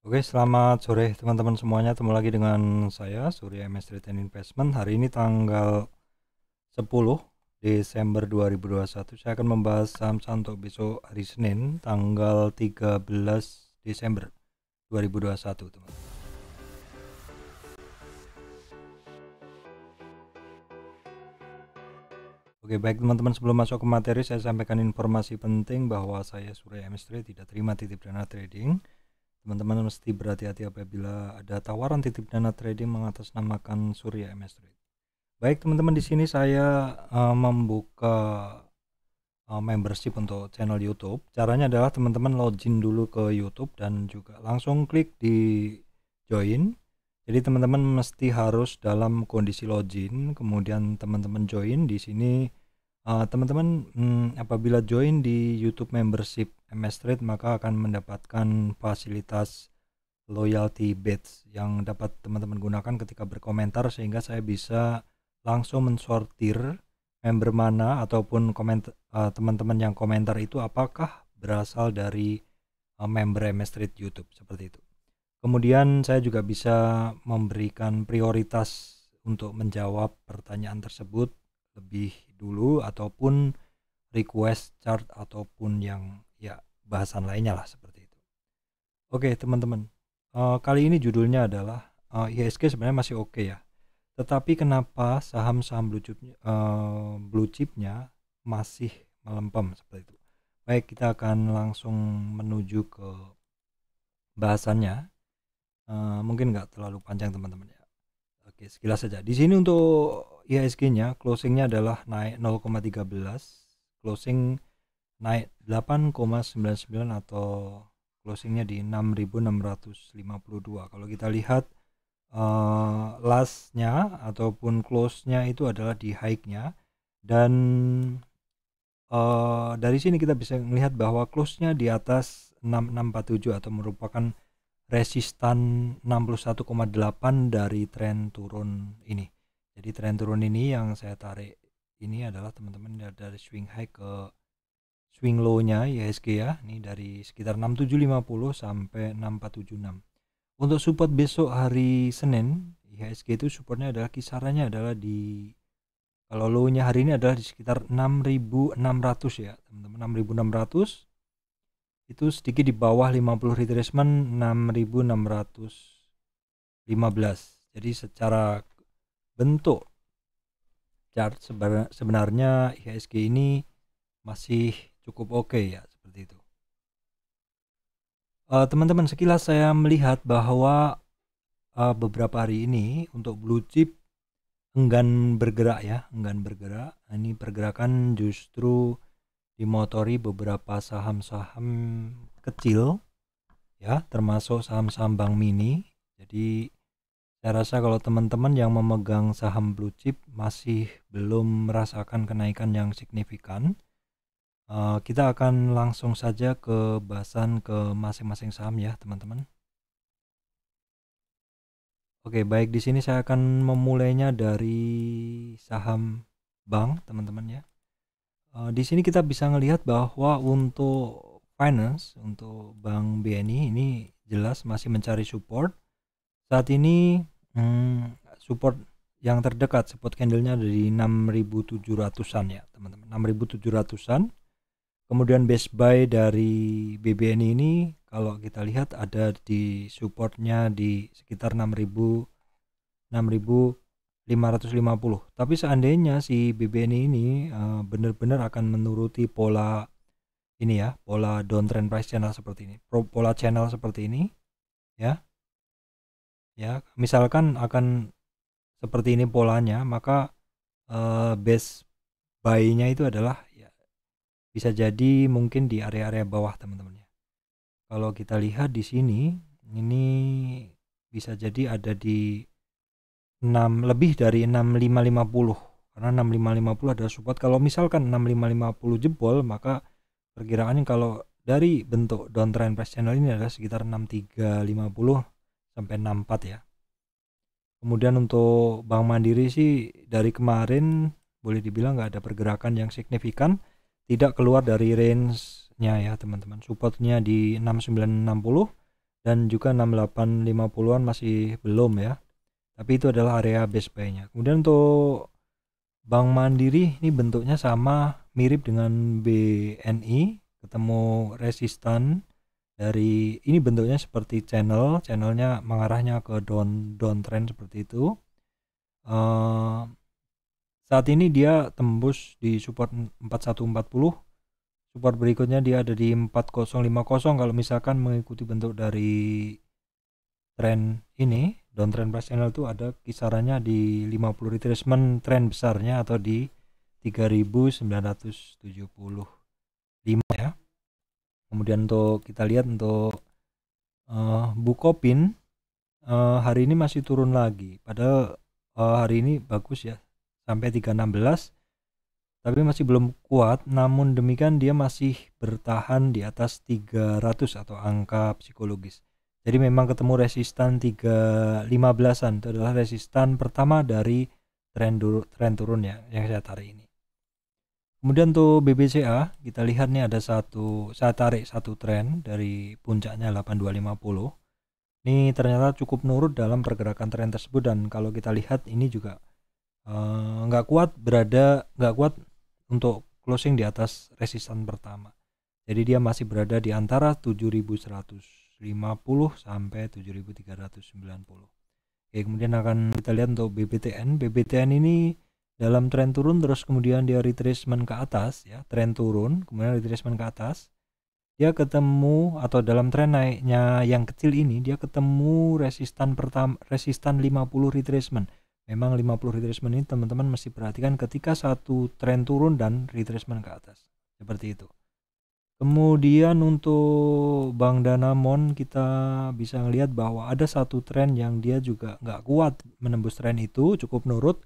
Oke, selamat sore teman-teman semuanya. Ketemu lagi dengan saya Surya MS Trade Investment. Hari ini tanggal 10 Desember 2021. Saya akan membahas saham Santo besok hari Senin tanggal 13 Desember 2021, teman. Oke, baik teman-teman sebelum masuk ke materi saya sampaikan informasi penting bahwa saya Surya MS Trade tidak terima titip dana trading Teman-teman mesti berhati-hati apabila ada tawaran titip dana trading mengatasnamakan Surya MS Trade. Baik teman-teman di sini saya uh, membuka uh, membership untuk channel YouTube. Caranya adalah teman-teman login dulu ke YouTube dan juga langsung klik di join. Jadi teman-teman mesti harus dalam kondisi login, kemudian teman-teman join di sini. Eh, teman-teman uh, hmm, apabila join di YouTube membership MS Trade maka akan mendapatkan fasilitas loyalty bits yang dapat teman-teman gunakan ketika berkomentar sehingga saya bisa langsung mensortir member mana ataupun teman eh, teman-teman yang komentar itu apakah berasal dari uh, member MS Trade YouTube seperti itu. Kemudian saya juga bisa memberikan prioritas untuk menjawab pertanyaan tersebut lebih dulu ataupun request chart ataupun yang ya bahasan lainnya lah seperti itu. Oke teman-teman, uh, kali ini judulnya adalah uh, eh, IHSG sebenarnya masih oke okay ya. Tetapi kenapa saham-saham blue chipnya, uh, blue chipnya masih melempem seperti itu. Baik kita akan langsung menuju ke bahasannya. Uh, mungkin nggak terlalu panjang teman-teman ya. Oke sekilas saja. Di sini untuk IHSG-nya closingnya adalah naik 0,13 closing naik 8,99 atau closingnya di 6.652 kalau kita lihat uh, lastnya ataupun close-nya itu adalah di high-nya dan uh, dari sini kita bisa melihat bahwa close-nya di atas 6647 atau merupakan resistan 61,8 dari tren turun ini jadi tren turun ini yang saya tarik ini adalah teman-teman dari swing high ke swing low-nya IHSG ya. Ini dari sekitar 6750 sampai 6476. Untuk support besok hari Senin, IHSG itu supportnya adalah kisarannya adalah di kalau low-nya hari ini adalah di sekitar 6600 ya, teman-teman 6600 itu sedikit di bawah 50 retracement 6615. Jadi secara bentuk chart sebenarnya IHSG ini masih cukup oke okay ya seperti itu. Eh, teman-teman uh, sekilas saya melihat bahwa uh, beberapa hari ini untuk blue chip enggan bergerak ya, enggan bergerak. Ini pergerakan justru dimotori beberapa saham-saham kecil ya, termasuk saham-saham bank mini. Jadi saya rasa kalau teman-teman yang memegang saham blue chip masih belum merasakan kenaikan yang signifikan, Eh, kita akan langsung saja ke bahasan ke masing-masing saham ya, teman-teman. Oke, baik di sini saya akan memulainya dari saham bank, teman-teman ya. Eh, di sini kita bisa melihat bahwa untuk finance, untuk bank BNI ini jelas masih mencari support. Saat ini hmm, support yang terdekat support candlenya ada di 6700-an ya, teman-teman. 6700-an kemudian base buy dari BBN ini kalau kita lihat ada di supportnya di sekitar 6000 6550 tapi seandainya si BBN ini eh, benar-benar akan menuruti pola ini ya pola downtrend price channel seperti ini pola channel seperti ini ya ya misalkan akan seperti ini polanya maka uh, eh, base buy-nya itu adalah bisa jadi mungkin di area-area bawah teman-teman ya. Kalau kita lihat di sini ini bisa jadi ada di 6 lebih dari 6550 karena 6550 ada support kalau misalkan 6550 jebol maka perkiraannya kalau dari bentuk downtrend price channel ini adalah sekitar 6350 sampai 64 ya kemudian untuk Bank Mandiri sih dari kemarin boleh dibilang nggak ada pergerakan yang signifikan tidak keluar dari range-nya ya teman-teman supportnya di 6960 dan juga 6850-an masih belum ya tapi itu adalah area base buy-nya kemudian untuk Bank Mandiri ini bentuknya sama mirip dengan BNI ketemu resistan dari ini bentuknya seperti channel channelnya mengarahnya ke down downtrend seperti itu uh, saat ini dia tembus di support 4140. Support berikutnya dia ada di 4050 kalau misalkan mengikuti bentuk dari trend ini, downtrend price channel itu ada kisarannya di 50 retracement trend besarnya atau di 3975 ya. Kemudian untuk kita lihat untuk uh, Bukopin uh, hari ini masih turun lagi. Padahal uh, hari ini bagus ya, sampai 316 tapi masih belum kuat namun demikian dia masih bertahan di atas 300 atau angka psikologis jadi memang ketemu resistan 315an itu adalah resistan pertama dari tren, tren turun ya yang saya tarik ini kemudian untuk BBCA kita lihat nih ada satu saya tarik satu tren dari puncaknya 8250 ini ternyata cukup nurut dalam pergerakan tren tersebut dan kalau kita lihat ini juga Eh, nggak uh, kuat berada nggak kuat untuk closing di atas resistan pertama jadi dia masih berada di antara 7150 sampai 7390 Oke, kemudian akan kita lihat untuk BBTN BBTN ini dalam tren turun terus kemudian dia retracement ke atas ya tren turun kemudian retracement ke atas dia ketemu atau dalam tren naiknya yang kecil ini dia ketemu resistan pertama resistan 50 retracement Memang 50 retracement ini teman-teman mesti perhatikan ketika satu tren turun dan retracement ke atas. Seperti itu. Kemudian untuk Bank Danamon kita bisa melihat bahwa ada satu tren yang dia juga nggak kuat menembus tren itu, cukup nurut.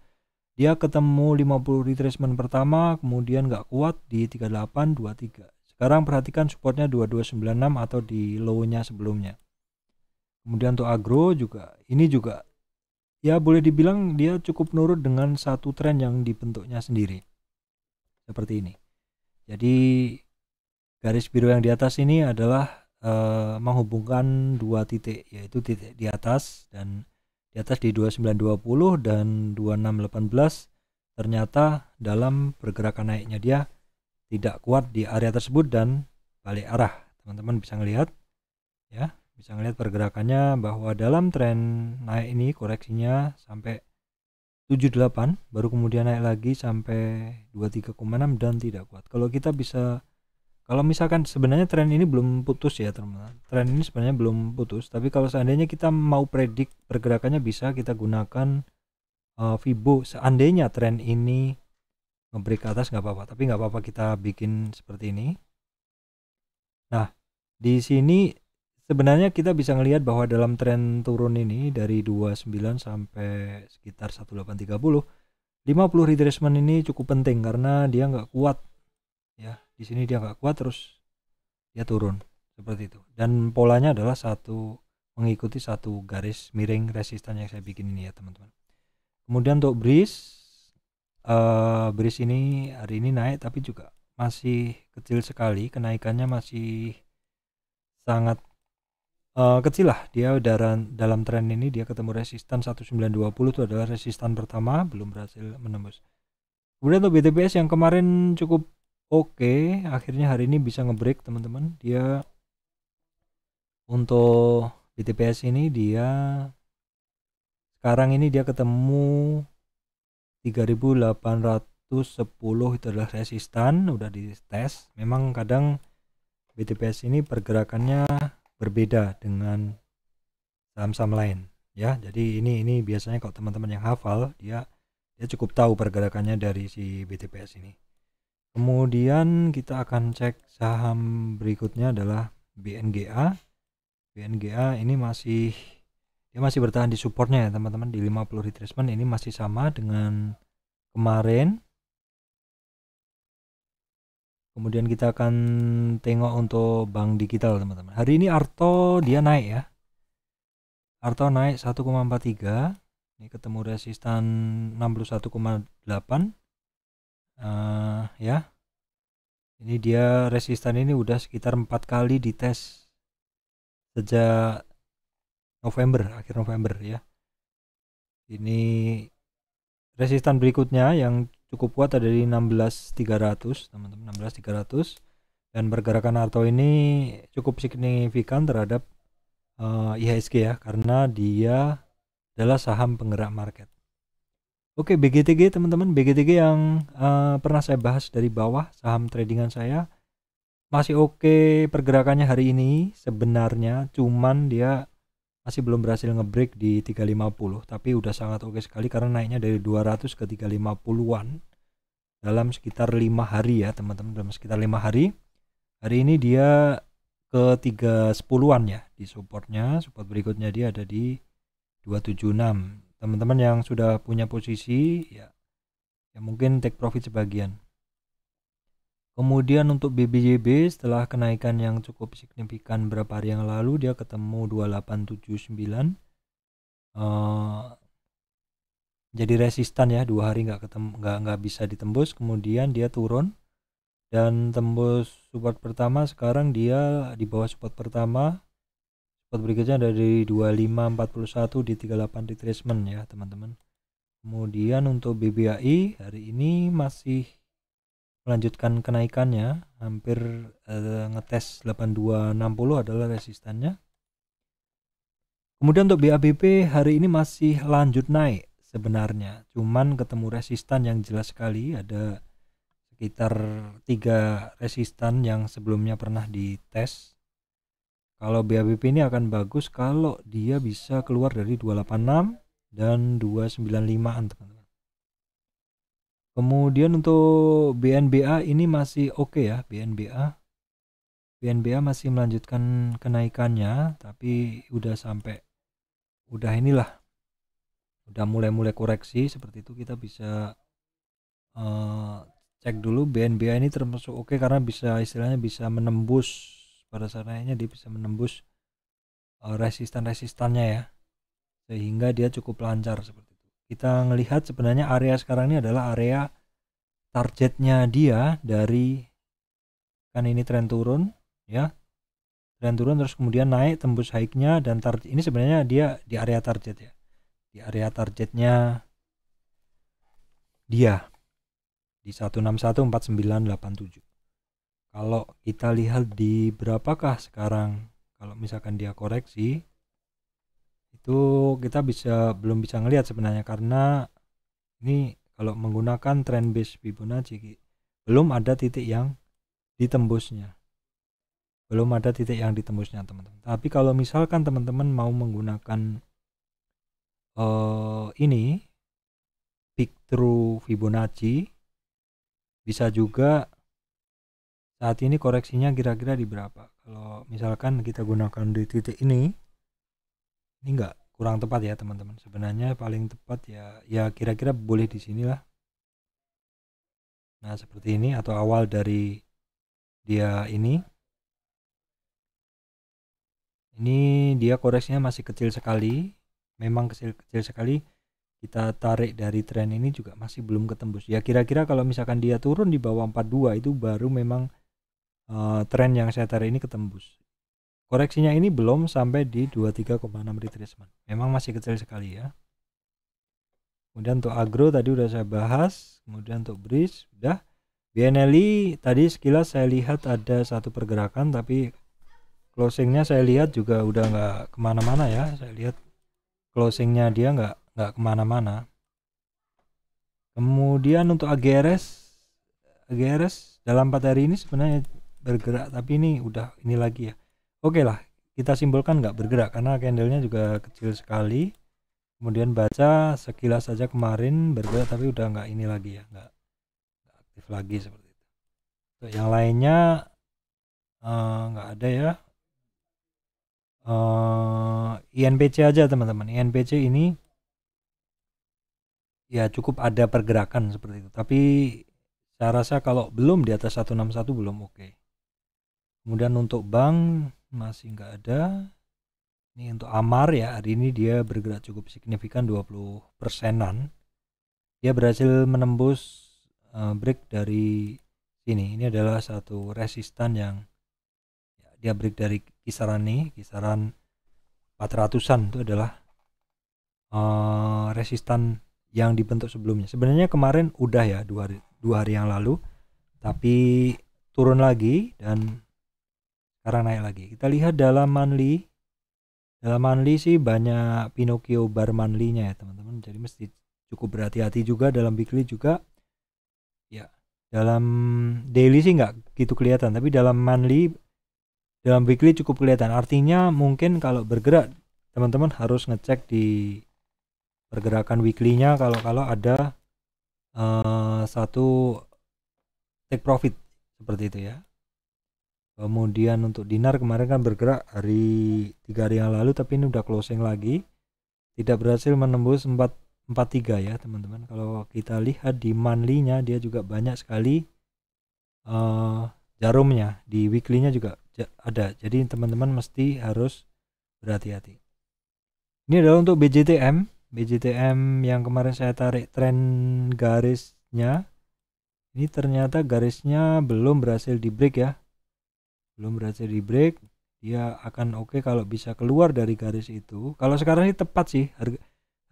Dia ketemu 50 retracement pertama, kemudian nggak kuat di 3823. Sekarang perhatikan supportnya 2296 atau di low-nya sebelumnya. Kemudian untuk agro juga, ini juga ya boleh dibilang dia cukup nurut dengan satu tren yang dibentuknya sendiri. Seperti ini. Jadi garis biru yang di atas ini adalah e, menghubungkan dua titik yaitu titik di atas dan di atas di 2920 dan 2618 ternyata dalam pergerakan naiknya dia tidak kuat di area tersebut dan balik arah teman-teman bisa melihat, ya bisa ngelihat pergerakannya bahwa dalam tren naik ini koreksinya sampai 78 baru kemudian naik lagi sampai 23,6 dan tidak kuat kalau kita bisa kalau misalkan sebenarnya tren ini belum putus ya teman-teman tren ini sebenarnya belum putus tapi kalau seandainya kita mau predik pergerakannya bisa kita gunakan uh, eh, Fibo seandainya tren ini ngebreak ke atas nggak apa-apa tapi nggak apa-apa kita bikin seperti ini nah di sini sebenarnya kita bisa melihat bahwa dalam tren turun ini dari 29 sampai sekitar 1830 50 retracement ini cukup penting karena dia nggak kuat ya di sini dia nggak kuat terus dia turun seperti itu dan polanya adalah satu mengikuti satu garis miring resistan yang saya bikin ini ya teman-teman kemudian untuk breeze uh, breeze ini hari ini naik tapi juga masih kecil sekali kenaikannya masih sangat uh, kecil lah dia dalam dalam tren ini dia ketemu resistan 1920 itu adalah resistan pertama belum berhasil menembus kemudian untuk BTPS yang kemarin cukup oke okay, akhirnya hari ini bisa ngebreak teman-teman dia untuk BTPS ini dia sekarang ini dia ketemu 3810 itu adalah resistan udah di tes memang kadang BTPS ini pergerakannya berbeda dengan saham-saham lain ya jadi ini ini biasanya kalau teman-teman yang hafal dia dia cukup tahu pergerakannya dari si BTPS ini kemudian kita akan cek saham berikutnya adalah BNGA BNGA ini masih dia masih bertahan di supportnya ya teman-teman di 50 retracement ini masih sama dengan kemarin Kemudian kita akan tengok untuk bank digital teman-teman. Hari ini Arto dia naik ya. Arto naik 1,43. Ini ketemu resistan 61,8. Uh, ya. Ini dia resistan ini udah sekitar empat kali dites sejak November, akhir November ya. Ini resistan berikutnya yang cukup kuat ada di 16300 teman-teman 16300 dan pergerakan Arto ini cukup signifikan terhadap uh, eh, IHSG ya karena dia adalah saham penggerak market. Oke BGTG teman-teman BGTG yang uh, pernah saya bahas dari bawah saham tradingan saya masih oke okay pergerakannya hari ini sebenarnya cuman dia masih belum berhasil ngebreak di 350 tapi udah sangat oke sekali karena naiknya dari 200 ke 350-an dalam sekitar lima hari ya teman-teman dalam sekitar lima hari hari ini dia ke 310-an ya di supportnya support berikutnya dia ada di 276 teman-teman yang sudah punya posisi ya ya mungkin take profit sebagian Kemudian untuk BBJB setelah kenaikan yang cukup signifikan beberapa hari yang lalu dia ketemu 2879 uh, eh, jadi resistan ya dua hari nggak ketemu nggak nggak bisa ditembus kemudian dia turun dan tembus support pertama sekarang dia di bawah support pertama support berikutnya dari 2541 di 38 retracement ya teman-teman kemudian untuk BBAI hari ini masih melanjutkan kenaikannya hampir eh, ngetes 8260 adalah resistannya kemudian untuk BABP hari ini masih lanjut naik sebenarnya cuman ketemu resistan yang jelas sekali ada sekitar tiga resistan yang sebelumnya pernah dites kalau BABP ini akan bagus kalau dia bisa keluar dari 286 dan 295 teman-teman Kemudian untuk BNBA ini masih oke okay ya, BNBA. BNBA masih melanjutkan kenaikannya, tapi udah sampai udah inilah. Udah mulai-mulai koreksi seperti itu kita bisa uh, cek dulu BNBA ini termasuk oke okay karena bisa istilahnya bisa menembus pada sananya dia bisa menembus uh, eh, resistan-resistannya ya. Sehingga dia cukup lancar seperti kita melihat sebenarnya area sekarang ini adalah area targetnya dia dari kan ini tren turun ya tren turun terus kemudian naik tembus high-nya dan target ini sebenarnya dia di area target ya di area targetnya dia di 1614987 kalau kita lihat di berapakah sekarang kalau misalkan dia koreksi itu kita bisa belum bisa ngelihat sebenarnya karena ini kalau menggunakan trend base Fibonacci belum ada titik yang ditembusnya belum ada titik yang ditembusnya teman-teman tapi kalau misalkan teman-teman mau menggunakan uh, ini peak through Fibonacci bisa juga saat ini koreksinya kira-kira di berapa kalau misalkan kita gunakan di titik ini ini enggak kurang tepat ya teman-teman sebenarnya paling tepat ya ya kira-kira boleh di sinilah nah seperti ini atau awal dari dia ini ini dia koreksinya masih kecil sekali memang kecil kecil sekali kita tarik dari tren ini juga masih belum ketembus ya kira-kira kalau misalkan dia turun di bawah 42 itu baru memang uh, tren yang saya tarik ini ketembus Koreksinya ini belum sampai di 23,6 retracement. Memang masih kecil sekali ya. Kemudian untuk agro tadi udah saya bahas. Kemudian untuk bridge udah. BNLI tadi sekilas saya lihat ada satu pergerakan tapi closingnya saya lihat juga udah nggak kemana-mana ya. Saya lihat closingnya dia nggak nggak kemana-mana. Kemudian untuk AGRS, AGRS dalam 4 hari ini sebenarnya bergerak tapi ini udah ini lagi ya Oke lah, kita simpulkan nggak bergerak karena candlenya juga kecil sekali. Kemudian baca sekilas saja kemarin bergerak tapi udah nggak ini lagi ya, nggak aktif lagi seperti itu. Untuk yang lainnya uh, ada ya. Uh, eh, INPC aja teman-teman. INPC ini ya cukup ada pergerakan seperti itu. Tapi saya rasa kalau belum di atas 161 belum oke. Okay. Kemudian untuk bank masih nggak ada ini untuk Amar ya hari ini dia bergerak cukup signifikan 20 persenan dia berhasil menembus eh, break dari sini ini adalah satu resistan yang ya, dia break dari kisaran nih kisaran 400an itu adalah uh, resistan yang dibentuk sebelumnya sebenarnya kemarin udah ya dua hari, dua hari yang lalu tapi turun lagi dan sekarang naik lagi. Kita lihat dalam manli. Dalam manli sih banyak Pinocchio bar nya ya teman-teman. Jadi mesti cukup berhati-hati juga dalam weekly juga. Ya, dalam daily sih nggak gitu kelihatan. Tapi dalam manli, dalam weekly cukup kelihatan. Artinya mungkin kalau bergerak teman-teman harus ngecek di pergerakan weekly-nya kalau kalau ada uh, satu take profit seperti itu ya kemudian untuk dinar kemarin kan bergerak hari tiga hari yang lalu tapi ini udah closing lagi tidak berhasil menembus 443 43 ya teman-teman kalau kita lihat di monthly dia juga banyak sekali uh, jarumnya di weekly-nya juga ada jadi teman-teman mesti harus berhati-hati ini adalah untuk BJTM BJTM yang kemarin saya tarik tren garisnya ini ternyata garisnya belum berhasil di break ya belum berhasil di break dia akan oke okay kalau bisa keluar dari garis itu kalau sekarang ini tepat sih harga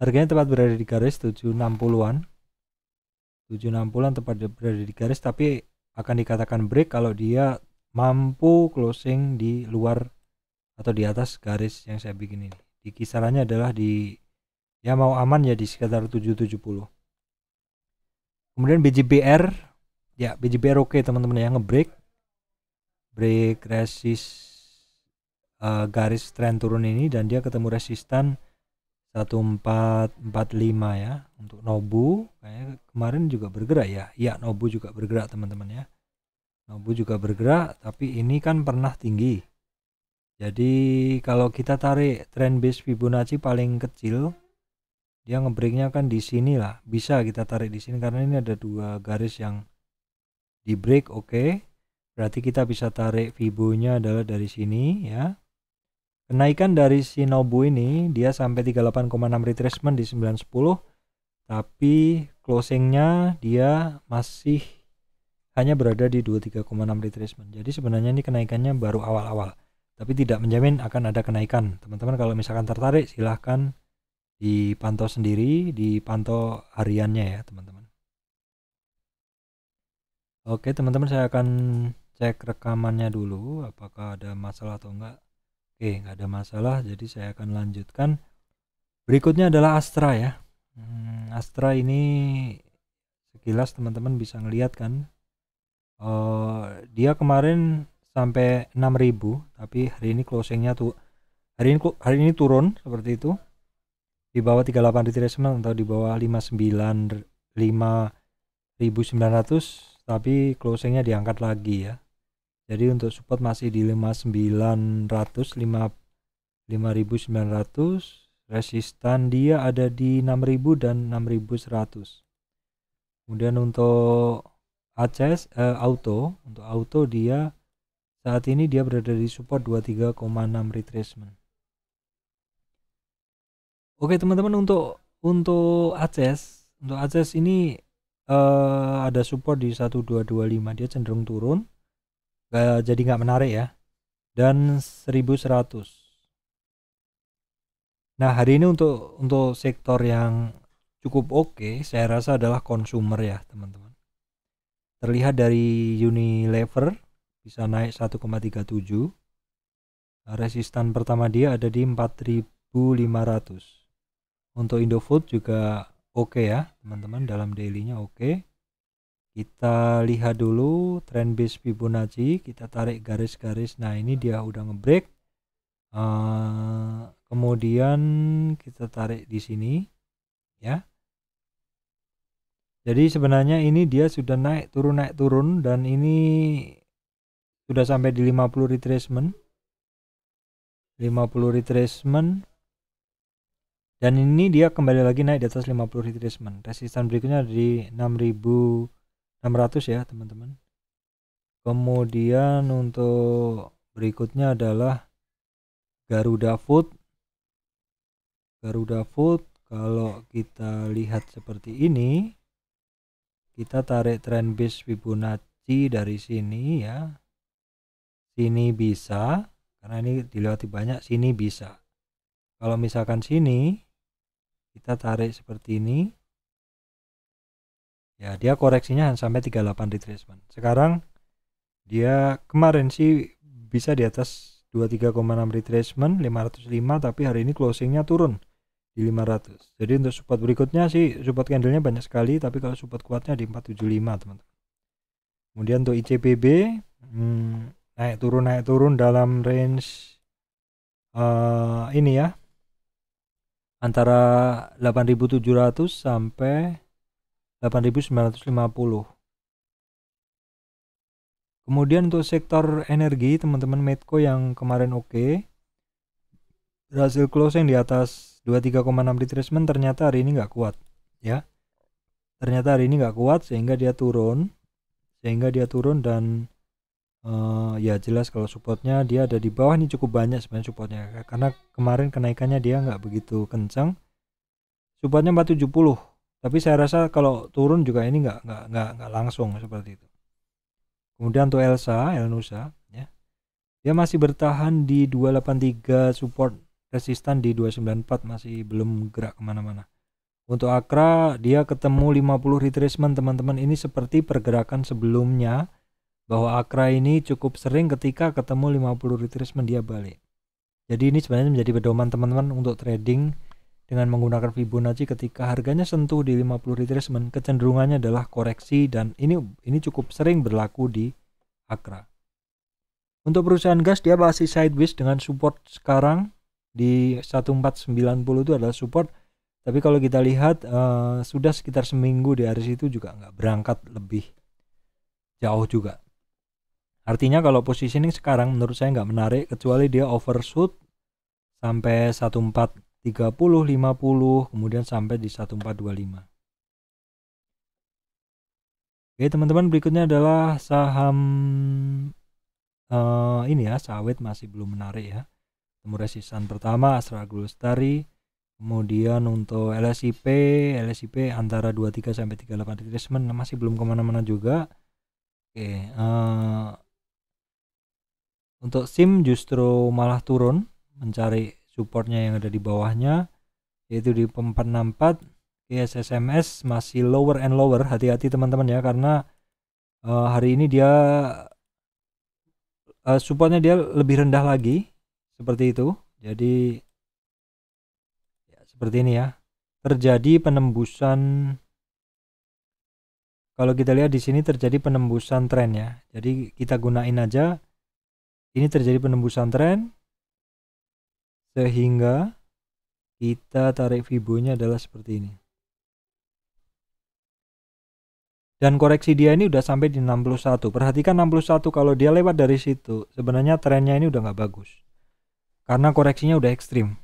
harganya tepat berada di garis 760-an 760-an tepat berada di garis tapi akan dikatakan break kalau dia mampu closing di luar atau di atas garis yang saya bikin ini di kisarannya adalah di ya mau aman ya di sekitar 770 kemudian BJBR ya BJBR oke okay, teman-teman yang ngebreak break resist uh, garis trend turun ini dan dia ketemu resistan 1445 ya untuk Nobu kayaknya kemarin juga bergerak ya ya Nobu juga bergerak teman-teman ya Nobu juga bergerak tapi ini kan pernah tinggi jadi kalau kita tarik trend base Fibonacci paling kecil dia ngebreaknya kan di sini lah bisa kita tarik di sini karena ini ada dua garis yang di break oke okay Berarti kita bisa tarik Fibonya adalah dari sini ya. Kenaikan dari Shinobu ini dia sampai 38,6 retracement di 910 tapi closingnya dia masih hanya berada di 23,6 retracement. Jadi sebenarnya ini kenaikannya baru awal-awal, tapi tidak menjamin akan ada kenaikan. Teman-teman kalau misalkan tertarik silahkan dipantau sendiri, dipantau hariannya ya teman-teman. Oke teman-teman saya akan cek rekamannya dulu apakah ada masalah atau enggak oke nggak ada masalah jadi saya akan lanjutkan berikutnya adalah Astra ya hmm, Astra ini sekilas teman-teman bisa ngelihat kan uh, dia kemarin sampai 6000 tapi hari ini closingnya tuh hari ini hari ini turun seperti itu di bawah 38 retracement atau di bawah sembilan ratus tapi closingnya diangkat lagi ya jadi untuk support masih di 5900 5900 resistan dia ada di 6000 dan 6100 kemudian untuk ACS eh, auto untuk auto dia saat ini dia berada di support 23,6 retracement Oke teman-teman untuk untuk ACS untuk ACS ini eh, ada support di 1225 dia cenderung turun gak, jadi nggak menarik ya dan 1100 nah hari ini untuk untuk sektor yang cukup oke okay, saya rasa adalah consumer ya teman-teman terlihat dari Unilever bisa naik 1,37 resistan pertama dia ada di 4500 untuk Indofood juga oke okay ya teman-teman dalam dailynya oke okay kita lihat dulu trend base Fibonacci kita tarik garis-garis nah ini dia udah ngebreak uh, kemudian kita tarik di sini ya jadi sebenarnya ini dia sudah naik turun naik turun dan ini sudah sampai di 50 retracement 50 retracement dan ini dia kembali lagi naik di atas 50 retracement resisten berikutnya di 6000 600 ya teman-teman kemudian untuk berikutnya adalah Garuda Food Garuda Food kalau kita lihat seperti ini kita tarik trend base Fibonacci dari sini ya sini bisa karena ini dilewati banyak sini bisa kalau misalkan sini kita tarik seperti ini ya dia koreksinya sampai 38 retracement sekarang dia kemarin sih bisa di atas 23,6 retracement 505 tapi hari ini closingnya turun di 500 jadi untuk support berikutnya sih support candlenya banyak sekali tapi kalau support kuatnya di 475 teman-teman kemudian untuk ICPB hmm, naik turun naik turun dalam range uh, ini ya antara 8700 sampai 8.950. Kemudian untuk sektor energi, teman-teman Medco yang kemarin oke. Okay. Hasil closing di atas 23,6 retracement ternyata hari ini nggak kuat. ya. Ternyata hari ini nggak kuat sehingga dia turun. Sehingga dia turun dan uh, ya jelas kalau supportnya dia ada di bawah ini cukup banyak sebenarnya supportnya. Karena kemarin kenaikannya dia nggak begitu kencang. Supportnya 470 tapi saya rasa kalau turun juga ini nggak nggak nggak nggak langsung seperti itu kemudian untuk Elsa Elnusa ya dia masih bertahan di 283 support resistan di 294 masih belum gerak kemana-mana untuk Akra dia ketemu 50 retracement teman-teman ini seperti pergerakan sebelumnya bahwa Akra ini cukup sering ketika ketemu 50 retracement dia balik jadi ini sebenarnya menjadi pedoman teman-teman untuk trading dengan menggunakan Fibonacci ketika harganya sentuh di 50 retracement, kecenderungannya adalah koreksi dan ini ini cukup sering berlaku di Akra. Untuk perusahaan gas dia masih sideways dengan support sekarang di 1490 itu adalah support tapi kalau kita lihat uh, sudah sekitar seminggu di hari itu juga nggak berangkat lebih jauh juga. Artinya kalau positioning sekarang menurut saya nggak menarik kecuali dia overshoot sampai 14 30, 50, kemudian sampai di 1425. Oke teman-teman berikutnya adalah saham uh, ini ya sawit masih belum menarik ya. Temu resistan pertama Astra Glustari, kemudian untuk LSIP, LSIP antara 23 sampai 38 retracement masih belum kemana-mana juga. Oke, uh, untuk SIM justru malah turun mencari supportnya yang ada di bawahnya yaitu di 464 GSSMS masih lower and lower hati-hati teman-teman ya karena uh, hari ini dia uh, supportnya dia lebih rendah lagi seperti itu jadi ya, seperti ini ya terjadi penembusan kalau kita lihat di sini terjadi penembusan tren ya jadi kita gunain aja ini terjadi penembusan tren sehingga kita tarik fibonya adalah seperti ini dan koreksi dia ini udah sampai di 61 perhatikan 61 kalau dia lewat dari situ sebenarnya trennya ini udah nggak bagus karena koreksinya udah ekstrim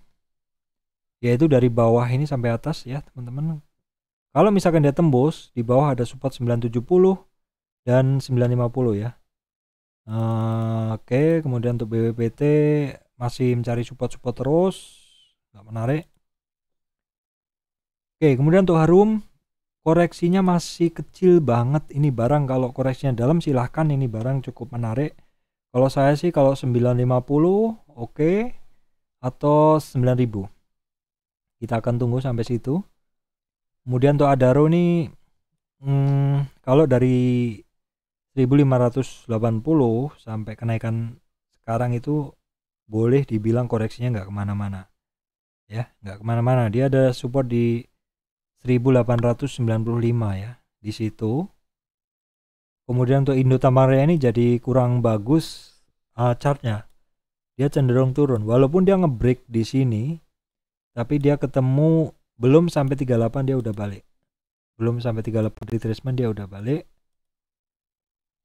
yaitu dari bawah ini sampai atas ya teman-teman kalau misalkan dia tembus di bawah ada support 970 dan 950 ya oke kemudian untuk BWPT masih mencari support-support terus nggak menarik oke kemudian untuk harum koreksinya masih kecil banget ini barang kalau koreksinya dalam silahkan ini barang cukup menarik kalau saya sih kalau 950 oke okay. atau 9000 kita akan tunggu sampai situ kemudian untuk Adaro ini hmm, kalau dari 1580 sampai kenaikan sekarang itu boleh dibilang koreksinya nggak kemana-mana ya nggak kemana-mana dia ada support di 1895 ya di situ kemudian untuk Indo Tamaraya ini jadi kurang bagus uh, chartnya dia cenderung turun walaupun dia ngebreak di sini tapi dia ketemu belum sampai 38 dia udah balik belum sampai 38 retracement dia udah balik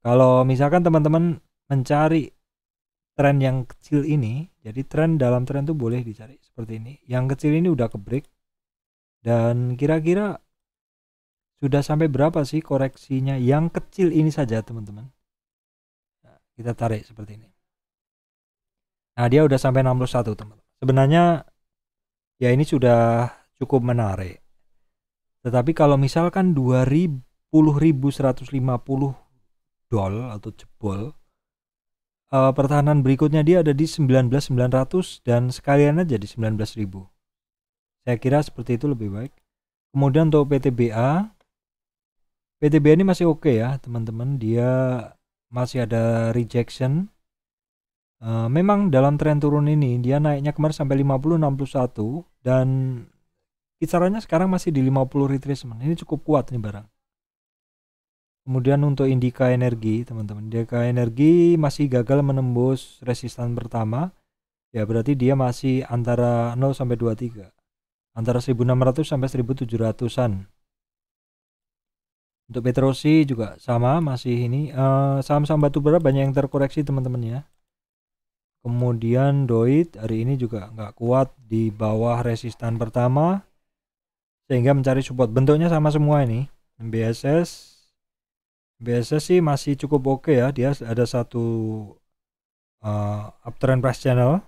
kalau misalkan teman-teman mencari tren yang kecil ini jadi tren dalam tren tuh boleh dicari seperti ini yang kecil ini udah ke break dan kira-kira sudah sampai berapa sih koreksinya yang kecil ini saja teman-teman nah, kita tarik seperti ini nah dia udah sampai 61 teman-teman sebenarnya ya ini sudah cukup menarik tetapi kalau misalkan 20.150 dol atau jebol uh, pertahanan berikutnya dia ada di 19.900 dan sekalian aja di 19.000. Saya kira seperti itu lebih baik. Kemudian untuk PTBA, PTBA ini masih oke okay ya teman-teman, dia masih ada rejection. Uh, memang dalam tren turun ini dia naiknya kemarin sampai 50 61 dan kisarannya sekarang masih di 50 retracement. Ini cukup kuat nih barang. Kemudian untuk indika energi, teman-teman. Indika energi masih gagal menembus resistan pertama. Ya, berarti dia masih antara 0 sampai 23. Antara 1600 sampai 1700-an. Untuk Petrosi juga sama, masih ini eh, saham-saham uh, batubara banyak yang terkoreksi teman-teman ya. Kemudian Doit hari ini juga nggak kuat di bawah resistan pertama sehingga mencari support. Bentuknya sama semua ini. MBSS biasa sih masih cukup oke okay ya dia ada satu uh, uptrend price channel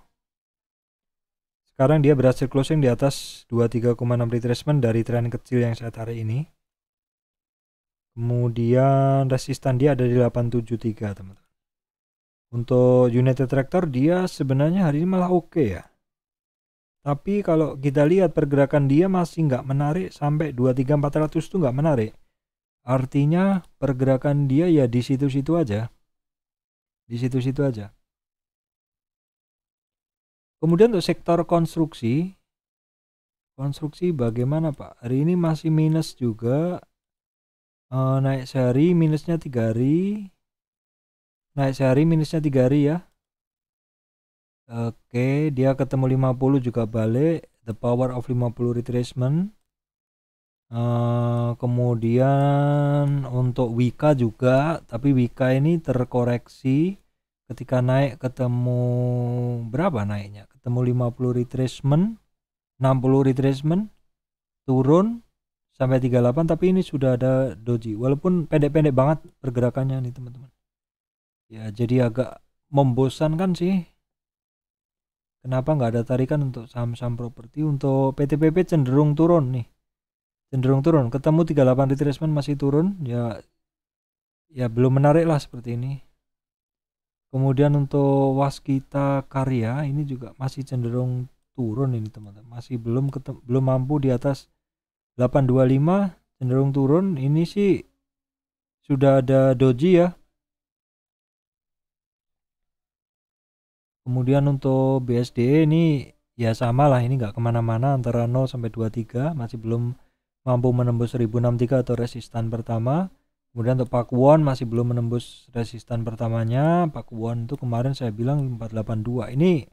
sekarang dia berhasil closing di atas 23,6 retracement dari tren kecil yang saya tarik ini kemudian resistan dia ada di 873 teman-teman untuk United Tractor dia sebenarnya hari ini malah oke okay ya tapi kalau kita lihat pergerakan dia masih nggak menarik sampai 23400 itu nggak menarik Artinya pergerakan dia ya di situ-situ aja. Di situ-situ aja. Kemudian untuk sektor konstruksi, konstruksi bagaimana Pak? Hari ini masih minus juga, e, naik sehari minusnya tiga hari, naik sehari minusnya tiga hari ya. Oke, dia ketemu 50 juga balik, the power of 50 retracement. Uh, kemudian untuk Wika juga, tapi Wika ini terkoreksi ketika naik ketemu berapa naiknya? Ketemu 50 retracement, 60 retracement, turun sampai 38 tapi ini sudah ada doji. Walaupun pendek-pendek banget pergerakannya nih teman-teman. Ya, jadi agak membosankan sih. Kenapa nggak ada tarikan untuk saham-saham properti? Untuk PTPP cenderung turun nih cenderung turun ketemu 38 retracement masih turun ya ya belum menarik lah seperti ini kemudian untuk waskita karya ini juga masih cenderung turun ini teman-teman masih belum ketem belum mampu di atas 825 cenderung turun ini sih sudah ada doji ya kemudian untuk BSD ini ya sama lah ini nggak kemana-mana antara 0 sampai 23 masih belum mampu menembus 1063 atau resistan pertama. Kemudian untuk Pak Won masih belum menembus resistan pertamanya. Pak Won itu kemarin saya bilang 482. Ini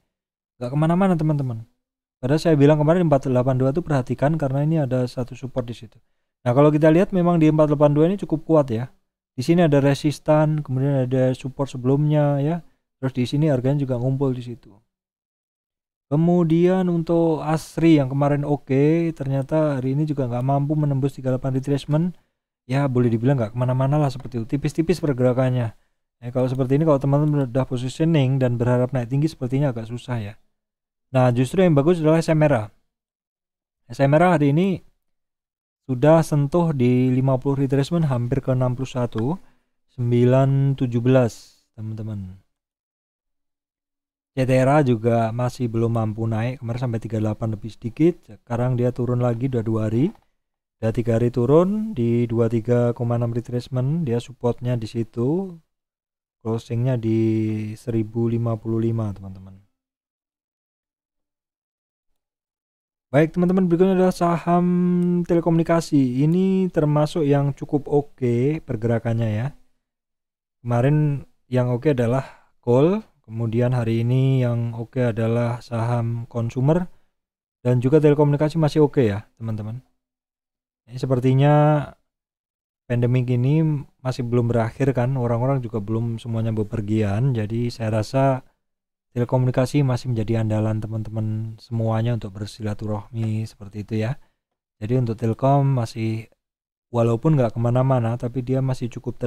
nggak kemana-mana teman-teman. Padahal saya bilang kemarin 482 itu perhatikan karena ini ada satu support di situ. Nah kalau kita lihat memang di 482 ini cukup kuat ya. Di sini ada resistan, kemudian ada support sebelumnya ya. Terus di sini harganya juga ngumpul di situ. Kemudian untuk Asri yang kemarin oke, okay, ternyata hari ini juga nggak mampu menembus 38 retracement. Ya boleh dibilang nggak kemana-mana lah seperti itu, tipis-tipis pergerakannya. Ya, kalau seperti ini kalau teman-teman udah positioning dan berharap naik tinggi sepertinya agak susah ya. Nah justru yang bagus adalah SM merah hari ini sudah sentuh di 50 retracement hampir ke 61, 917 teman-teman. Cetera ya, juga masih belum mampu naik kemarin sampai 38 lebih sedikit sekarang dia turun lagi udah dua hari udah tiga hari turun di 23,6 retracement dia supportnya di situ closingnya di 1055 teman-teman baik teman-teman berikutnya adalah saham telekomunikasi ini termasuk yang cukup oke okay pergerakannya ya kemarin yang oke okay adalah call Kemudian hari ini yang oke okay adalah saham consumer dan juga telekomunikasi masih oke okay ya, teman-teman. Ini sepertinya pandemi ini masih belum berakhir kan, orang-orang juga belum semuanya bepergian, jadi saya rasa telekomunikasi masih menjadi andalan teman-teman semuanya untuk bersilaturahmi seperti itu ya. Jadi untuk telkom masih walaupun nggak kemana-mana, tapi dia masih cukup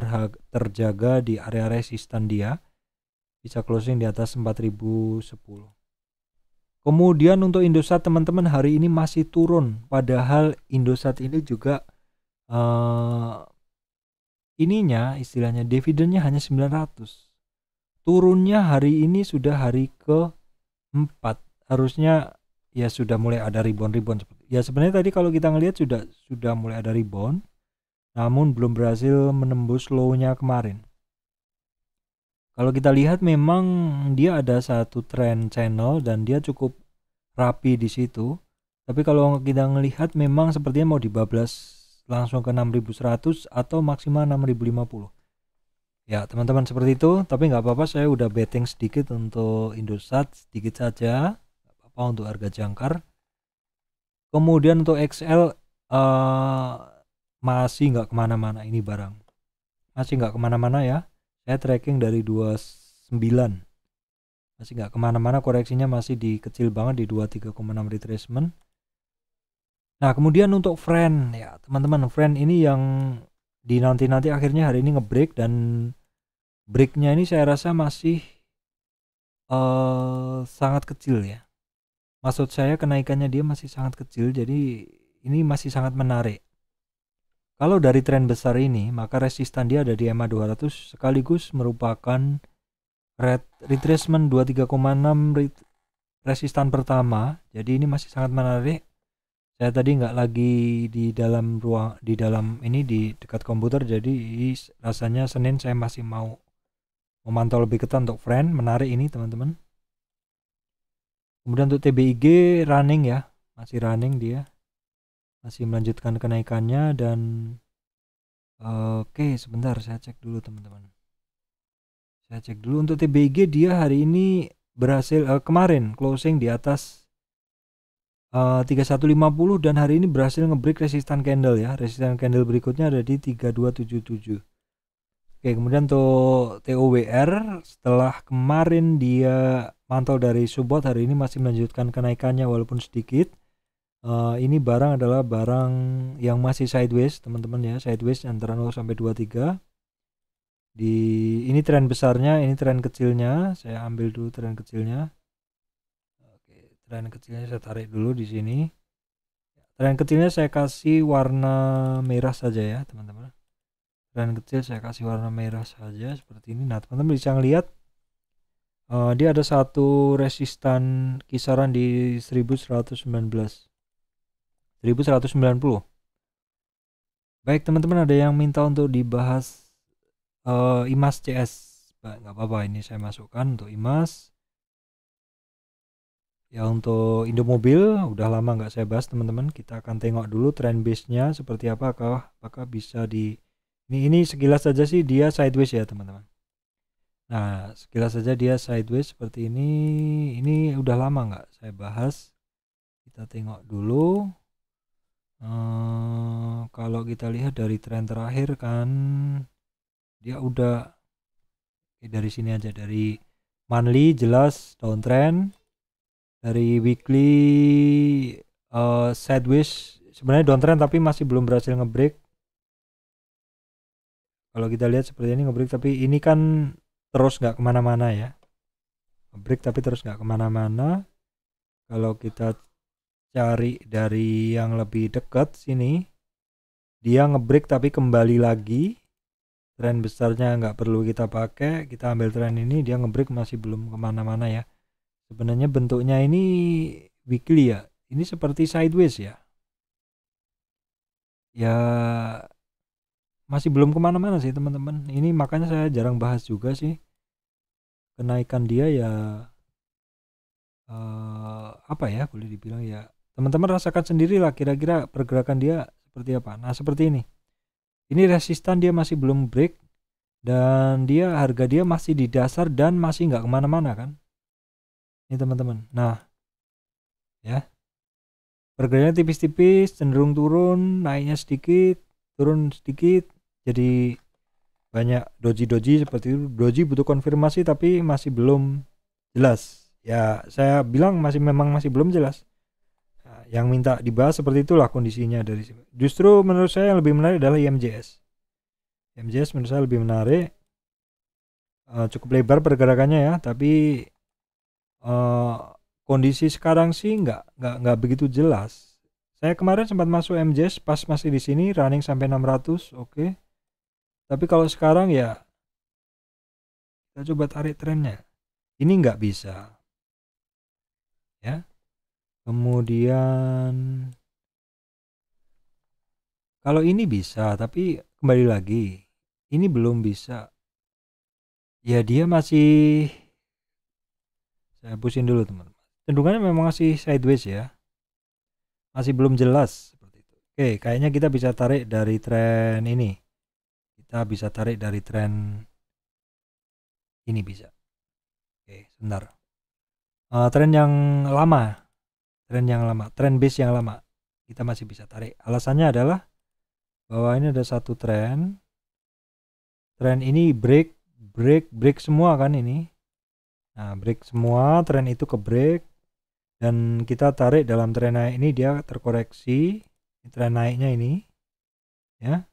terjaga di area resistan dia bisa closing di atas 4010 kemudian untuk Indosat teman-teman hari ini masih turun padahal Indosat ini juga uh, ininya istilahnya dividennya hanya 900 turunnya hari ini sudah hari ke 4 harusnya ya sudah mulai ada rebound-rebound ya sebenarnya tadi kalau kita ngelihat sudah sudah mulai ada rebound namun belum berhasil menembus low-nya kemarin kalau kita lihat memang dia ada satu trend channel dan dia cukup rapi di situ. Tapi kalau kita melihat memang sepertinya mau dibablas langsung ke 6100 atau maksimal 6050. Ya teman-teman seperti itu, tapi nggak apa-apa saya udah betting sedikit untuk Indosat sedikit saja, nggak apa-apa untuk harga jangkar. Kemudian untuk XL uh, eh, masih nggak kemana-mana ini barang, masih nggak kemana-mana ya saya tracking dari 29 masih nggak kemana-mana koreksinya masih di kecil banget di 23,6 retracement nah kemudian untuk friend ya teman-teman friend ini yang di nanti-nanti akhirnya hari ini ngebreak dan breaknya ini saya rasa masih uh, sangat kecil ya maksud saya kenaikannya dia masih sangat kecil jadi ini masih sangat menarik kalau dari tren besar ini, maka resistan dia ada di EMA 200 sekaligus merupakan red retracement 23,6 resistan pertama. Jadi ini masih sangat menarik. Saya tadi nggak lagi di dalam ruang di dalam ini di dekat komputer jadi rasanya Senin saya masih mau memantau lebih ketat untuk friend menarik ini teman-teman. Kemudian untuk TBIG running ya, masih running dia masih melanjutkan kenaikannya dan oke sebentar saya cek dulu teman-teman saya cek dulu untuk TBG dia hari ini berhasil uh, kemarin closing di atas eh, uh, 3150 dan hari ini berhasil ngebreak resistan candle ya resistan candle berikutnya ada di 3277 Oke, kemudian untuk TOWR setelah kemarin dia mantau dari subot hari ini masih melanjutkan kenaikannya walaupun sedikit uh, ini barang adalah barang yang masih sideways teman-teman ya sideways antara 0 sampai 23 di ini tren besarnya ini tren kecilnya saya ambil dulu tren kecilnya Oke, tren kecilnya saya tarik dulu di sini tren kecilnya saya kasih warna merah saja ya teman-teman tren kecil saya kasih warna merah saja seperti ini nah teman-teman bisa ngelihat uh, eh, dia ada satu resistan kisaran di 1119 1190. Baik teman-teman ada yang minta untuk dibahas uh, eh, IMAS CS. Nggak apa-apa ini saya masukkan untuk IMAS. Ya untuk Indomobil udah lama nggak saya bahas teman-teman. Kita akan tengok dulu trend base-nya seperti apa. Apakah, apakah bisa di ini ini sekilas saja sih dia sideways ya teman-teman. Nah sekilas saja dia sideways seperti ini. Ini udah lama nggak saya bahas. Kita tengok dulu uh, kalau kita lihat dari tren terakhir kan dia udah eh, dari sini aja dari monthly jelas downtrend dari weekly uh, sideways sebenarnya downtrend tapi masih belum berhasil ngebreak kalau kita lihat seperti ini ngebreak tapi ini kan terus nggak kemana-mana ya ngebreak tapi terus nggak kemana-mana kalau kita cari dari yang lebih dekat sini dia ngebreak tapi kembali lagi tren besarnya nggak perlu kita pakai kita ambil tren ini dia ngebreak masih belum kemana-mana ya sebenarnya bentuknya ini weekly ya ini seperti sideways ya ya masih belum kemana-mana sih teman-teman ini makanya saya jarang bahas juga sih kenaikan dia ya uh, apa ya boleh dibilang ya Teman-teman rasakan sendiri lah kira-kira pergerakan dia seperti apa. Nah, seperti ini. Ini resistan dia masih belum break dan dia harga dia masih di dasar dan masih nggak kemana-mana kan. Ini teman-teman. Nah, ya. Pergerakannya tipis-tipis, cenderung turun, naiknya sedikit, turun sedikit, jadi banyak doji-doji seperti itu. Doji butuh konfirmasi tapi masih belum jelas. Ya, saya bilang masih memang masih belum jelas yang minta dibahas seperti itulah kondisinya dari justru menurut saya yang lebih menarik adalah IMJS IMJS menurut saya lebih menarik uh, cukup lebar pergerakannya ya tapi uh, kondisi sekarang sih nggak nggak nggak begitu jelas saya kemarin sempat masuk MJS pas masih di sini running sampai 600 oke okay. tapi kalau sekarang ya kita coba tarik trennya ini nggak bisa Kemudian kalau ini bisa, tapi kembali lagi, ini belum bisa. Ya dia masih saya hapusin dulu teman-teman. Cenderungannya memang masih sideways ya. Masih belum jelas seperti itu. Oke, kayaknya kita bisa tarik dari tren ini. Kita bisa tarik dari tren ini bisa. Oke, sebentar. Uh, tren yang lama tren yang lama tren base yang lama kita masih bisa tarik alasannya adalah bahwa ini ada satu tren tren ini break break break semua kan ini nah break semua tren itu ke break dan kita tarik dalam tren naik ini dia terkoreksi ini tren naiknya ini ya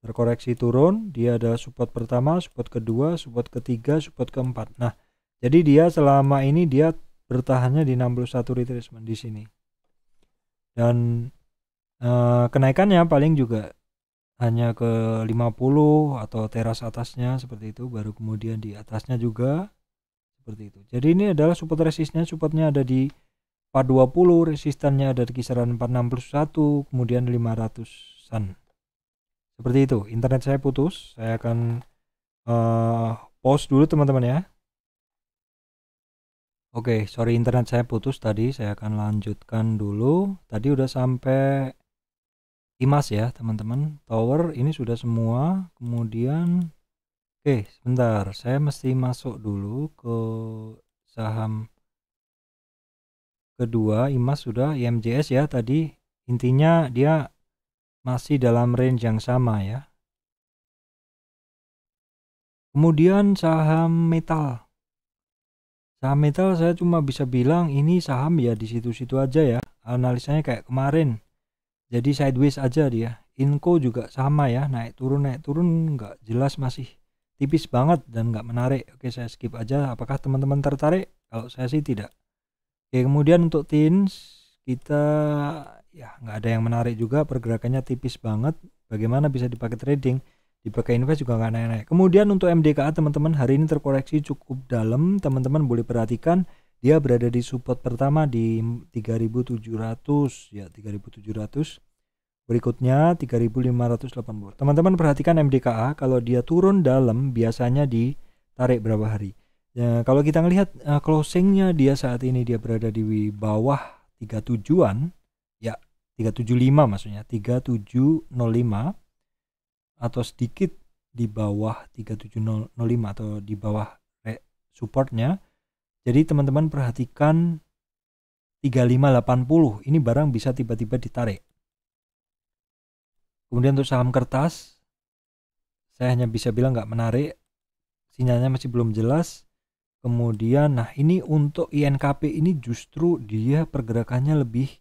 terkoreksi turun dia ada support pertama support kedua support ketiga support keempat nah jadi dia selama ini dia bertahannya di 61 retracement di sini dan eh, kenaikannya paling juga hanya ke 50 atau teras atasnya seperti itu baru kemudian di atasnya juga seperti itu jadi ini adalah support resistnya supportnya ada di 420 resistannya ada di kisaran 461 kemudian 500an seperti itu internet saya putus saya akan uh, pause dulu teman-teman ya Oke, okay, sorry internet saya putus tadi. Saya akan lanjutkan dulu. Tadi udah sampai IMAS ya, teman-teman. Tower ini sudah semua. Kemudian oke, okay, sebentar. Saya mesti masuk dulu ke saham kedua. IMAS sudah IMJS ya tadi. Intinya dia masih dalam range yang sama ya. Kemudian saham metal Saham metal saya cuma bisa bilang ini saham ya di situ-situ aja ya. Analisanya kayak kemarin. Jadi sideways aja dia. Inco juga sama ya, naik turun naik turun nggak jelas masih tipis banget dan nggak menarik. Oke saya skip aja. Apakah teman-teman tertarik? Kalau saya sih tidak. Oke kemudian untuk tins kita ya nggak ada yang menarik juga pergerakannya tipis banget. Bagaimana bisa dipakai trading? di PK Invest juga nggak naik-naik. Kemudian untuk MDKA teman-teman hari ini terkoreksi cukup dalam, teman-teman boleh perhatikan dia berada di support pertama di 3700 ya 3700 berikutnya 3580 teman-teman perhatikan MDKA kalau dia turun dalam biasanya ditarik berapa hari ya, kalau kita ngelihat uh, closingnya dia saat ini dia berada di bawah 37an ya 375 maksudnya 3705 atau sedikit di bawah 3705 atau di bawah supportnya jadi teman-teman perhatikan 3580 ini barang bisa tiba-tiba ditarik kemudian untuk saham kertas saya hanya bisa bilang nggak menarik sinyalnya masih belum jelas kemudian nah ini untuk INKP ini justru dia pergerakannya lebih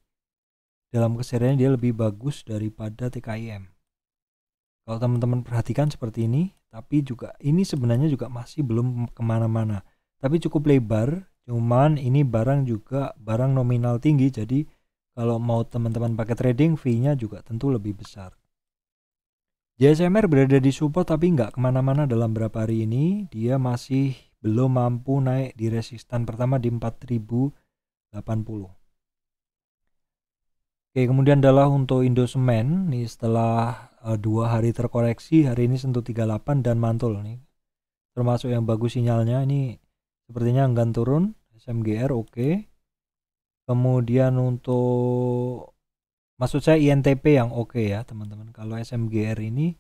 dalam keseriannya dia lebih bagus daripada TKIM kalau teman-teman perhatikan seperti ini, tapi juga ini sebenarnya juga masih belum kemana-mana. Tapi cukup lebar, cuman ini barang juga barang nominal tinggi, jadi kalau mau teman-teman pakai trading, fee-nya juga tentu lebih besar. JSMR berada di support tapi nggak kemana-mana dalam berapa hari ini. Dia masih belum mampu naik di resistan pertama di 4080. Oke, kemudian adalah untuk Indosemen. Nih setelah uh, dua hari terkoreksi hari ini sentuh 38 dan mantul nih termasuk yang bagus sinyalnya ini sepertinya enggan turun SMGR oke okay. kemudian untuk maksud saya INTP yang oke okay ya teman-teman kalau SMGR ini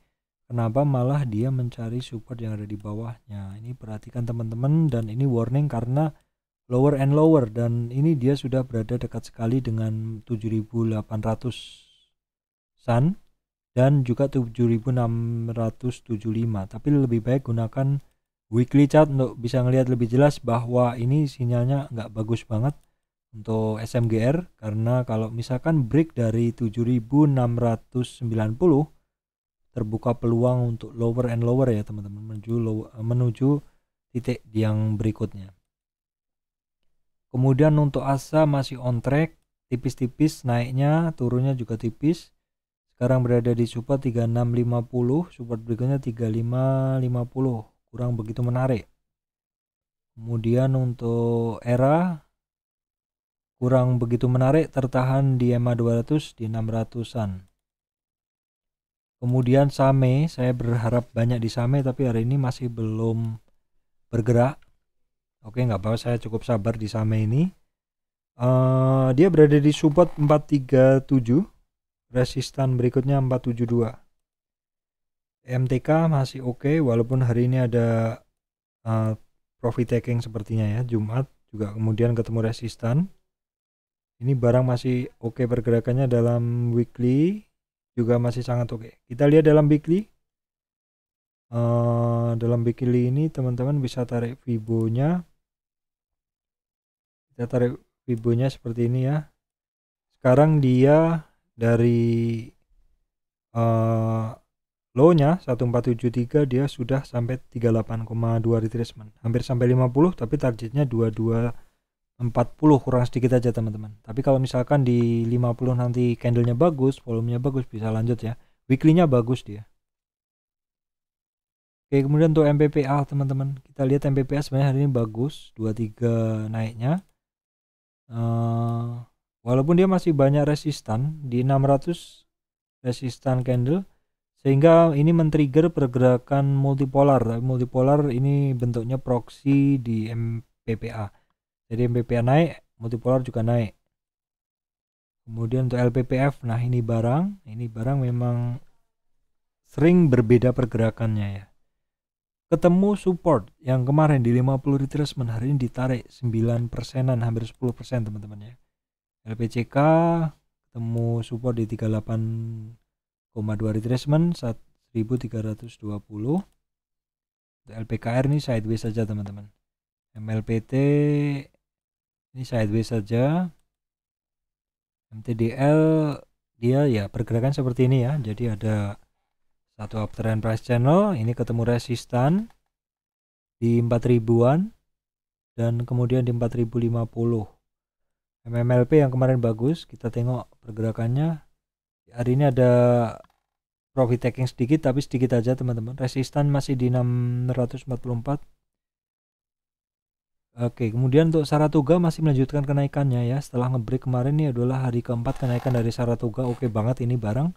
kenapa malah dia mencari support yang ada di bawahnya ini perhatikan teman-teman dan ini warning karena lower and lower dan ini dia sudah berada dekat sekali dengan 7800 sun dan juga 7675 tapi lebih baik gunakan weekly chart untuk bisa ngelihat lebih jelas bahwa ini sinyalnya nggak bagus banget untuk SMGR karena kalau misalkan break dari 7690 terbuka peluang untuk lower and lower ya teman-teman menuju eh, menuju titik yang berikutnya kemudian untuk ASA masih on track tipis-tipis naiknya turunnya juga tipis sekarang berada di support 3650, support berikutnya 3550. Kurang begitu menarik. Kemudian untuk era kurang begitu menarik tertahan di EMA 200 di 600-an. Kemudian Same, saya berharap banyak di Same tapi hari ini masih belum bergerak. Oke, nggak apa-apa, saya cukup sabar di Same ini. Uh, dia berada di support 437 resistan berikutnya 472 MTK masih oke okay, walaupun hari ini ada uh, profit taking sepertinya ya Jumat juga kemudian ketemu resistan ini barang masih oke okay pergerakannya dalam weekly juga masih sangat oke okay. kita lihat dalam weekly uh, dalam weekly ini teman-teman bisa tarik fibonya. kita tarik fibonya seperti ini ya sekarang dia dari uh, low-nya 1473 dia sudah sampai 38,2 retracement. Hampir sampai 50 tapi targetnya 2240 kurang sedikit aja teman-teman. Tapi kalau misalkan di 50 nanti candle-nya bagus, volumenya bagus bisa lanjut ya. Weekly-nya bagus dia. Oke, kemudian untuk MPPA teman-teman. Kita lihat MPPA sebenarnya hari ini bagus, 23 naiknya. Uh, Walaupun dia masih banyak resistan di 600 resistan candle sehingga ini men-trigger pergerakan multipolar. Tapi multipolar ini bentuknya proxy di MPPA. Jadi MPPA naik, multipolar juga naik. Kemudian untuk LPPF, nah ini barang, ini barang memang sering berbeda pergerakannya ya. Ketemu support yang kemarin di 50 retracement hari ini ditarik 9 persenan, hampir 10 persen teman-teman ya. LPCK ketemu support di 38,2 retracement 1320 LPKR ini sideways saja teman-teman MLPT ini sideways saja MTDL dia ya pergerakan seperti ini ya jadi ada satu uptrend price channel ini ketemu resistan di 4000-an dan kemudian di 4050 MMLP yang kemarin bagus kita tengok pergerakannya hari ini ada profit taking sedikit tapi sedikit aja teman-teman resistan masih di 644 oke kemudian untuk Saratoga masih melanjutkan kenaikannya ya setelah ngebreak kemarin ini adalah hari keempat kenaikan dari Saratoga oke banget ini barang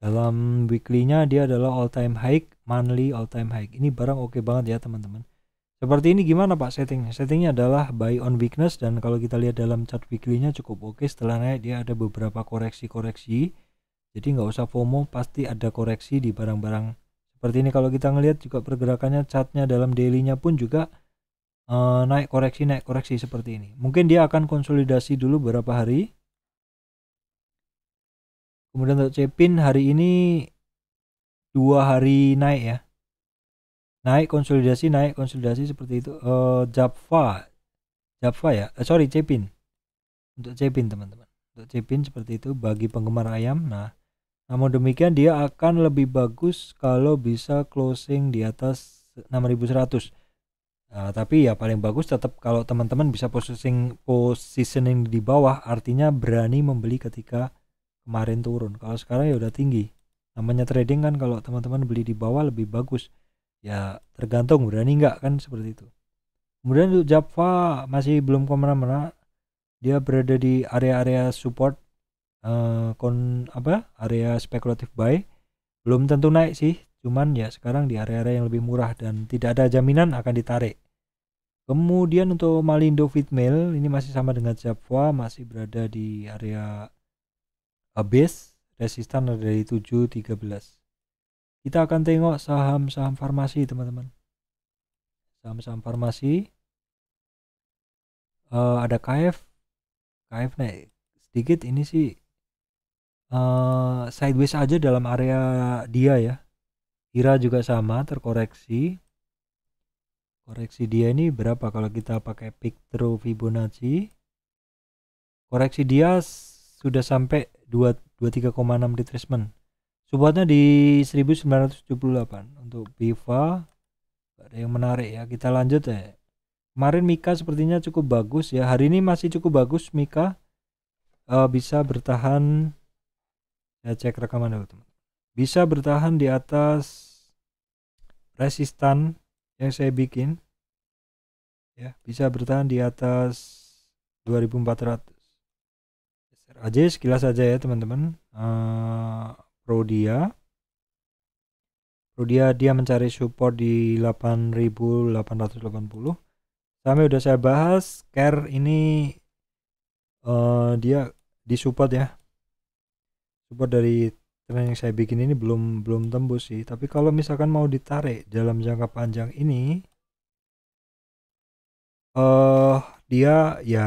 dalam weekly-nya dia adalah all time high monthly all time high ini barang oke banget ya teman-teman seperti ini gimana Pak settingnya? Settingnya adalah buy on weakness dan kalau kita lihat dalam chart weekly-nya cukup oke okay. setelah naik dia ada beberapa koreksi-koreksi. Jadi nggak usah FOMO pasti ada koreksi di barang-barang seperti ini kalau kita ngelihat juga pergerakannya chartnya dalam daily-nya pun juga uh, naik koreksi naik koreksi seperti ini. Mungkin dia akan konsolidasi dulu beberapa hari. Kemudian untuk Cepin hari ini dua hari naik ya naik konsolidasi naik konsolidasi seperti itu uh, Java Java ya uh, sorry Cepin untuk Cepin teman-teman untuk Cepin seperti itu bagi penggemar ayam nah namun demikian dia akan lebih bagus kalau bisa closing di atas 6100 nah, tapi ya paling bagus tetap kalau teman-teman bisa positioning positioning di bawah artinya berani membeli ketika kemarin turun kalau sekarang ya udah tinggi namanya trading kan kalau teman-teman beli di bawah lebih bagus ya tergantung berani nggak kan seperti itu kemudian untuk Java masih belum kemana-mana dia berada di area-area support uh, kon apa area spekulatif buy belum tentu naik sih cuman ya sekarang di area-area yang lebih murah dan tidak ada jaminan akan ditarik Kemudian untuk Malindo Fitmail ini masih sama dengan Java masih berada di area eh, base resistan ada di 713. Kita akan tengok saham-saham farmasi, teman-teman. Saham-saham farmasi. Uh, ada KF. KF naik sedikit ini sih uh, sideways aja dalam area dia ya. Ira juga sama terkoreksi. Koreksi dia ini berapa kalau kita pakai picture Fibonacci? Koreksi dia sudah sampai 2 23,6 retracement Supportnya di 1978 untuk Biva. ada yang menarik ya. Kita lanjut ya. Kemarin Mika sepertinya cukup bagus ya. Hari ini masih cukup bagus Mika. Uh, bisa bertahan. Saya cek rekaman dulu teman. Bisa bertahan di atas resistan yang saya bikin. Ya, bisa bertahan di atas 2400. aja sekilas aja ya teman-teman. Uh, Prodia. Prodia dia mencari support di 8880. Sampai udah saya bahas care ini uh, dia support ya. Support dari tren yang saya bikin ini belum belum tembus sih, tapi kalau misalkan mau ditarik dalam jangka panjang ini eh uh, dia ya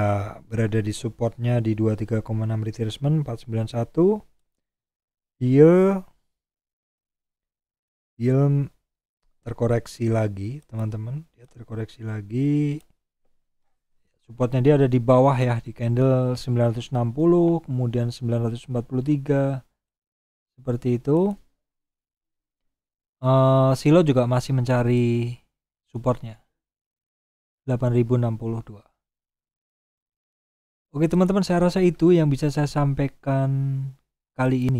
berada di supportnya di 23,6 retracement 491 Yield iya. yield terkoreksi lagi, teman-teman. Dia terkoreksi lagi. Supportnya dia ada di bawah ya di candle 960, kemudian 943. Seperti itu. Uh, silo juga masih mencari supportnya 8062 Oke teman-teman saya rasa itu yang bisa saya sampaikan kali ini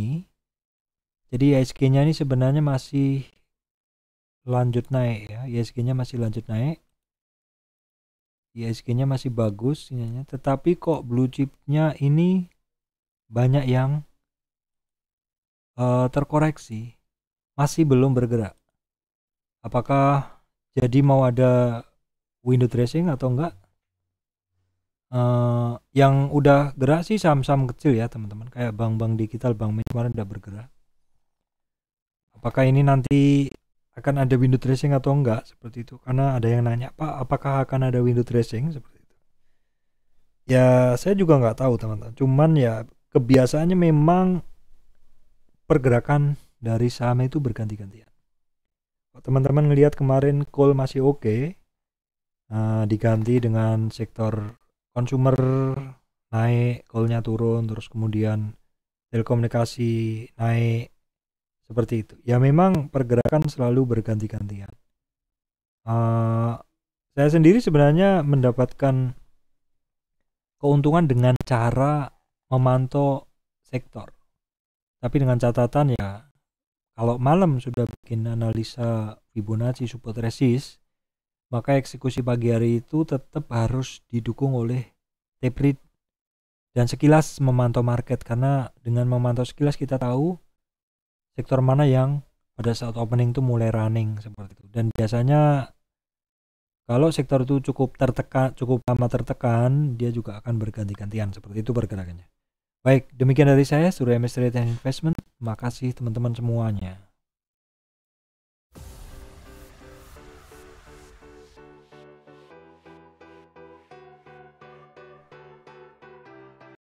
jadi ISG-nya ini sebenarnya masih lanjut naik ya ISG-nya masih lanjut naik ISG-nya masih bagus sinyalnya tetapi kok blue chip-nya ini banyak yang uh, terkoreksi masih belum bergerak apakah jadi mau ada window dressing atau enggak uh, yang udah gerak sih saham-saham kecil ya teman-teman kayak bank-bank digital bank kemarin udah bergerak apakah ini nanti akan ada window dressing atau enggak seperti itu karena ada yang nanya pak apakah akan ada window dressing seperti itu ya saya juga nggak tahu teman-teman cuman ya kebiasaannya memang pergerakan dari saham itu berganti-gantian teman-teman ngelihat kemarin call masih oke okay, uh, eh, diganti dengan sektor consumer naik callnya turun terus kemudian telekomunikasi naik seperti itu ya memang pergerakan selalu berganti-gantian uh, saya sendiri sebenarnya mendapatkan keuntungan dengan cara memantau sektor tapi dengan catatan ya kalau malam sudah bikin analisa Fibonacci support resist maka eksekusi pagi hari itu tetap harus didukung oleh tape read dan sekilas memantau market karena dengan memantau sekilas kita tahu sektor mana yang pada saat opening itu mulai running seperti itu dan biasanya kalau sektor itu cukup tertekan cukup lama tertekan dia juga akan berganti-gantian seperti itu pergerakannya baik demikian dari saya Surya MS Trade Investment makasih teman-teman semuanya